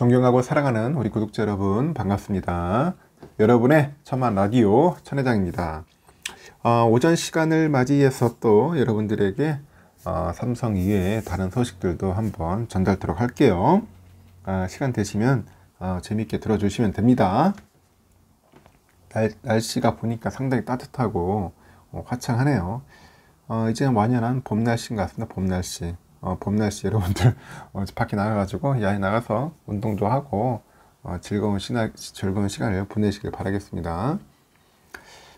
존경하고 사랑하는 우리 구독자 여러분 반갑습니다. 여러분의 천만 라디오 천회장입니다. 어, 오전 시간을 맞이해서 또 여러분들에게 어, 삼성 이외의 다른 소식들도 한번 전달하도록 할게요. 어, 시간 되시면 어, 재미있게 들어주시면 됩니다. 날, 씨가 보니까 상당히 따뜻하고 어, 화창하네요. 어, 이제는 완연한 봄 날씨인 것 같습니다. 봄 날씨. 어, 봄 날씨 여러분들 어, 밖에 나가가지고 야외 나가서 운동도 하고 어, 즐거운, 시나, 즐거운 시간을 보내시길 바라겠습니다.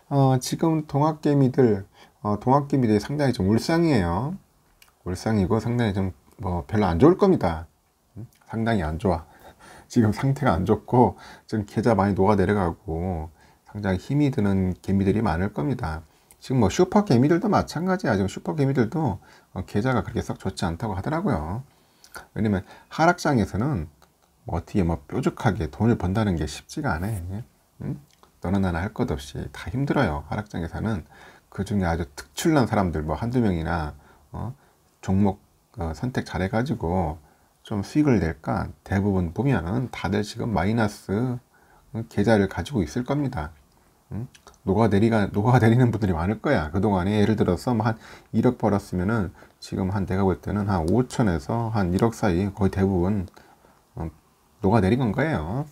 어, 지금 동학개미들 어, 동학개미들이 상당히 좀 울상이에요. 울상이고 상당히 좀 뭐 별로 안 좋을 겁니다. 음? 상당히 안 좋아. 지금 상태가 안 좋고 지금 계좌 많이 녹아 내려가고 상당히 힘이 드는 개미들이 많을 겁니다. 지금 뭐 슈퍼 개미들도 마찬가지야. 지금 슈퍼 개미들도 어, 계좌가 그렇게 썩 좋지 않다고 하더라고요. 왜냐면 하락장에서는 뭐 어떻게 뭐 뾰족하게 돈을 번다는 게 쉽지가 않아. 요 응? 너나 나나 할 것 없이 다 힘들어요. 하락장에서는 그 중에 아주 특출난 사람들 뭐 한두 명이나 어, 종목 어, 선택 잘해가지고 좀 수익을 낼까 대부분 보면은 다들 지금 마이너스 계좌를 가지고 있을 겁니다. 응? 녹아내리가, 녹아내리는 분들이 많을 거야. 그동안에 예를 들어서 뭐한 1억 벌었으면은 지금 한 내가 볼 때는 한 5천에서 한 1억 사이 거의 대부분 어, 녹아내린 건 거예요.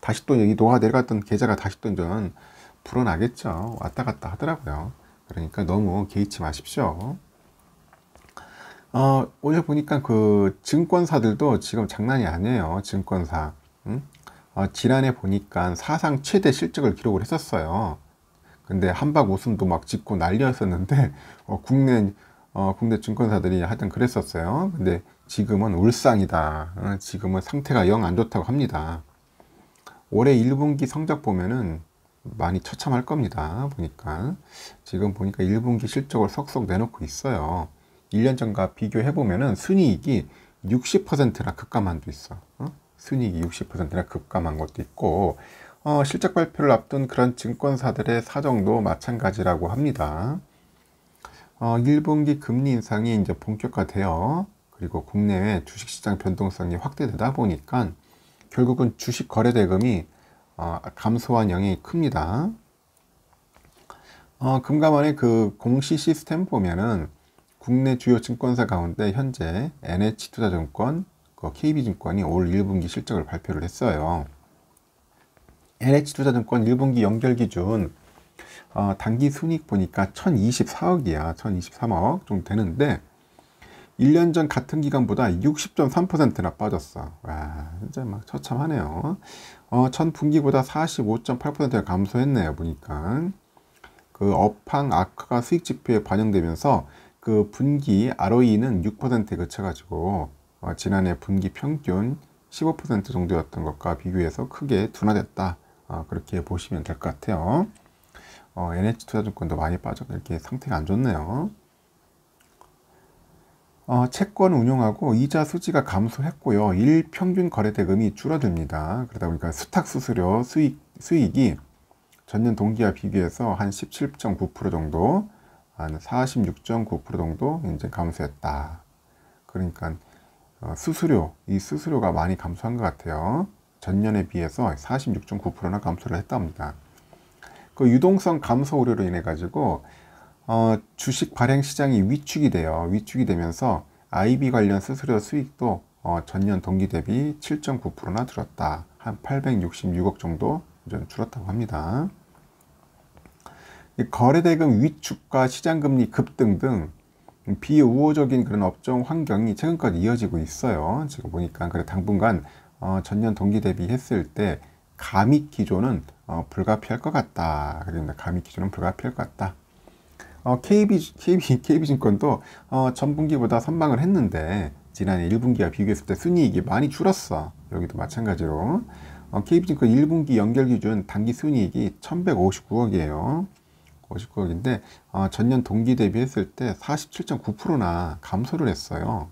다시 또 여기 녹아내려갔던 계좌가 다시 또 이제 불어나겠죠. 왔다 갔다 하더라고요. 그러니까 너무 개의치 마십시오. 어, 어제 보니까 그 증권사들도 지금 장난이 아니에요. 증권사. 응? 어, 지난해 보니까 사상 최대 실적을 기록을 했었어요. 근데 한박 웃음도 막 짓고 난리였었는데 어, 국내 어, 국내 증권사들이 하여튼 그랬었어요. 근데 지금은 울상이다. 어, 지금은 상태가 영 안 좋다고 합니다. 올해 1분기 성적 보면은 많이 처참할 겁니다. 보니까 지금 보니까 1분기 실적을 석석 내놓고 있어요. 1년 전과 비교해 보면은 순이익이 60%나 급감한도 있어. 어? 순이익이 60%나 급감한 것도 있고 어, 실적 발표를 앞둔 그런 증권사들의 사정도 마찬가지라고 합니다. 어, 1분기 금리 인상이 이제 본격화되어 그리고 국내외 주식시장 변동성이 확대되다 보니까 결국은 주식 거래 대금이 어, 감소한 영이 큽니다. 어, 금감원의 그 공시 시스템 보면은 국내 주요 증권사 가운데 현재 NH투자증권, KB증권이 그 올 1분기 실적을 발표를 했어요. LH투자증권 1분기 연결 기준 어, 단기 순익 보니까 1024억이야. 1023억 정도 되는데 1년 전 같은 기간보다 60.3%나 빠졌어. 와, 진짜 막 처참하네요. 어, 전 분기보다 45.8%가 감소했네요. 보니까. 그 업황 악화가 수익 지표에 반영되면서 그 분기 ROE는 6%에 그쳐가지고 어, 지난해 분기 평균 15% 정도였던 것과 비교해서 크게 둔화됐다. 어, 그렇게 보시면 될 것 같아요. 어, NH투자증권도 많이 빠져고 이렇게 상태가 안 좋네요. 어, 채권 운용하고 이자 수지가 감소했고요. 일 평균 거래 대금이 줄어듭니다. 그러다 보니까 수탁 수수료 수익 수익이 전년 동기와 비교해서 한 17.9% 정도, 한46.9% 정도 이제 감소했다. 그러니까 아, 수수료, 이 수수료가 많이 감소한 것 같아요. 전년에 비해서 46.9%나 감소를 했답니다. 그 유동성 감소 우려로 인해 가지고 어, 주식 발행 시장이 위축이 돼요. 위축이 되면서 IB 관련 수수료 수익도 어, 전년 동기 대비 7.9%나 줄었다. 한 866억 정도 줄었다고 합니다. 거래대금 위축과 시장금리 급등 등 비우호적인 그런 업종 환경이 최근까지 이어지고 있어요. 지금 보니까 그래 당분간 어, 전년 동기 대비했을 때 감익 기조는 어, 불가피할 것 같다. 그러니까 감익 기조는 불가피할 것 같다. 어, KB, KB, KB증권도 어, 전분기보다 선방을 했는데 지난 1분기와 비교했을 때 순이익이 많이 줄었어. 여기도 마찬가지로 어, KB증권 1분기 연결 기준 단기 순이익이 1159억이에요. 159억인데 어, 전년 동기 대비했을 때 47.9%나 감소를 했어요.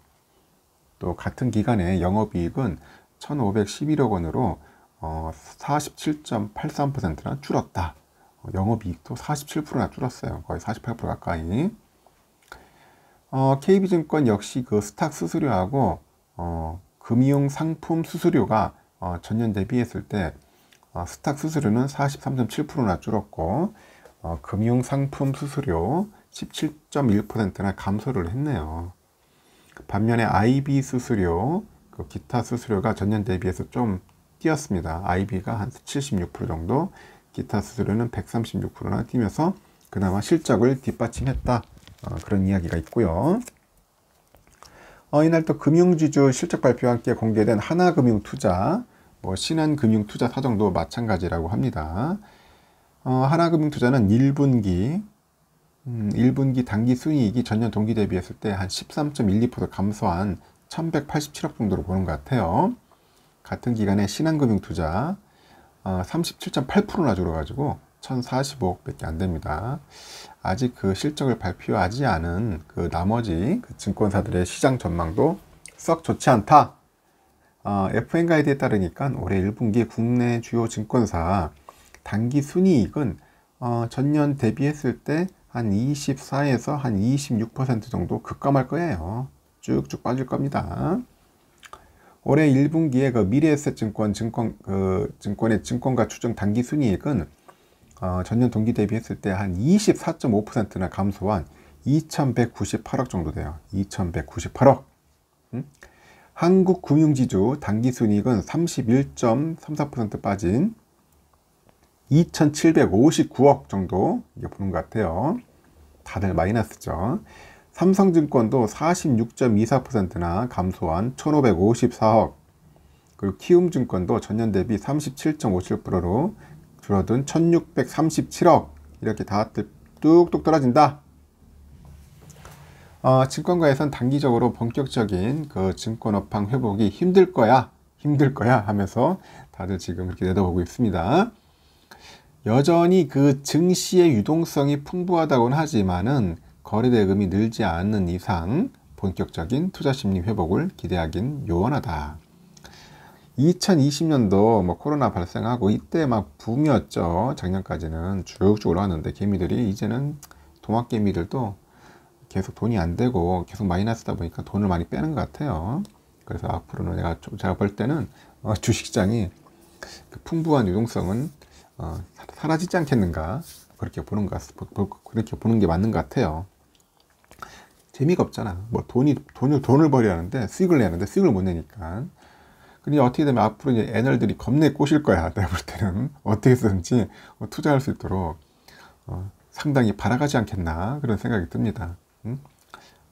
또 같은 기간에 영업이익은 1,511억 원으로 어, 47.83%나 줄었다. 어, 영업이익도 47%나 줄었어요. 거의 48% 가까이. 어, KB증권 역시 그 스탁 수수료하고 어, 금융 상품 수수료가 어, 전년 대비했을 때 어, 스탁 수수료는 43.7%나 줄었고 어, 금융상품 수수료 17.1%나 감소를 했네요. 반면에 IB 수수료, 그 기타 수수료가 전년 대비해서 좀 뛰었습니다. IB가 한 76% 정도, 기타 수수료는 136%나 뛰면서 그나마 실적을 뒷받침했다. 어, 그런 이야기가 있고요. 어, 이날 또 금융지주 실적 발표와 함께 공개된 하나금융투자, 뭐 신한금융투자 사정도 마찬가지라고 합니다. 어, 하나금융투자는 1분기 음, 1분기 단기 순이익이 전년 동기 대비했을 때 한 13.12% 감소한 1187억 정도로 보는 것 같아요. 같은 기간에 신한금융투자 어, 37.8%나 줄어가지고 1045억 밖에 안 됩니다. 아직 그 실적을 발표하지 않은 그 나머지 그 증권사들의 시장 전망도 썩 좋지 않다. 어, FN 가이드에 따르니까 올해 1분기 국내 주요 증권사 단기 순이익은 어, 전년 대비했을 때 한 24에서 한 26% 정도 급감할 거예요. 쭉쭉 빠질 겁니다. 올해 1분기에 그 미래에셋증권 증권 그 증권의 증권가 추정 단기 순이익은 어, 전년 동기 대비했을 때 한 24.5%나 감소한 2,198억 정도 돼요. 2,198억. 응? 음? 한국금융지주 단기순이익은 31.34% 빠진 2,759억 정도 이게 보는 것 같아요. 다들 마이너스죠. 삼성증권도 46.24%나 감소한 1,554억. 그리고 키움증권도 전년 대비 37.57%로 줄어든 1,637억. 이렇게 다 뚝뚝 떨어진다. 어, 증권가에선 단기적으로 본격적인 그 증권업황 회복이 힘들 거야, 힘들 거야 하면서 다들 지금 이렇게 내다보고 있습니다. 여전히 그 증시의 유동성이 풍부하다고는 하지만은 거래대금이 늘지 않는 이상 본격적인 투자 심리 회복을 기대하긴 요원하다. 2020년도 뭐 코로나 발생하고 이때 막 붐이었죠. 작년까지는 쭉쭉 올라왔는데 개미들이 이제는 도마개미들도 계속 돈이 안 되고 계속 마이너스다 보니까 돈을 많이 빼는 것 같아요. 그래서 앞으로는 내가 제가 볼 때는 어, 주식장이그 풍부한 유동성은 어, 사라지지 않겠는가 그렇게 보는 것 그렇게 보는 게 맞는 것 같아요. 재미가 없잖아. 뭐 돈이 돈을 돈을 벌이라는데 수익을 내는데 수익을 못 내니까. 그러니 어떻게 되면 앞으로 이제 애널들이 겁내 꼬실 거야. 내가 볼 때는 어떻게 쓰든지 어, 투자할 수 있도록 어, 상당히 바라가지 않겠나 그런 생각이 듭니다. 음?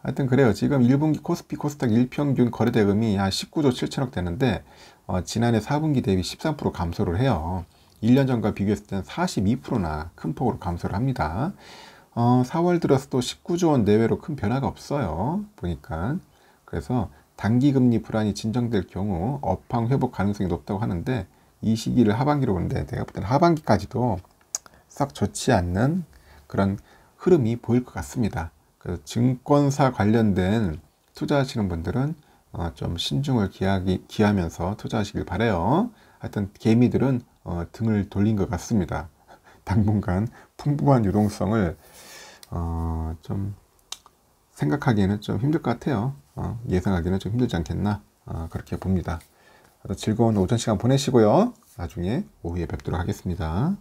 하여튼 그래요. 지금 1분기 코스피 코스닥 일평균 거래대금이 한 19조 7천억 되는데 어, 지난해 4분기 대비 13% 감소를 해요. 1년 전과 비교했을 때는 42%나 큰 폭으로 감소를 합니다. 어, 4월 들어서도 19조 원 내외로 큰 변화가 없어요. 보니까. 그래서 단기 금리 불안이 진정될 경우 업황 회복 가능성이 높다고 하는데 이 시기를 하반기로 보는데 내가 볼 때는 하반기까지도 싹 좋지 않는 그런 흐름이 보일 것 같습니다. 그래서 증권사 관련된 투자하시는 분들은 어, 좀 신중을 기하기, 기하면서 투자하시길 바래요. 하여튼 개미들은 어, 등을 돌린 것 같습니다. 당분간 풍부한 유동성을 어, 좀 생각하기에는 좀 힘들 것 같아요. 어, 예상하기는 좀 힘들지 않겠나 어, 그렇게 봅니다. 즐거운 오전 시간 보내시고요. 나중에 오후에 뵙도록 하겠습니다.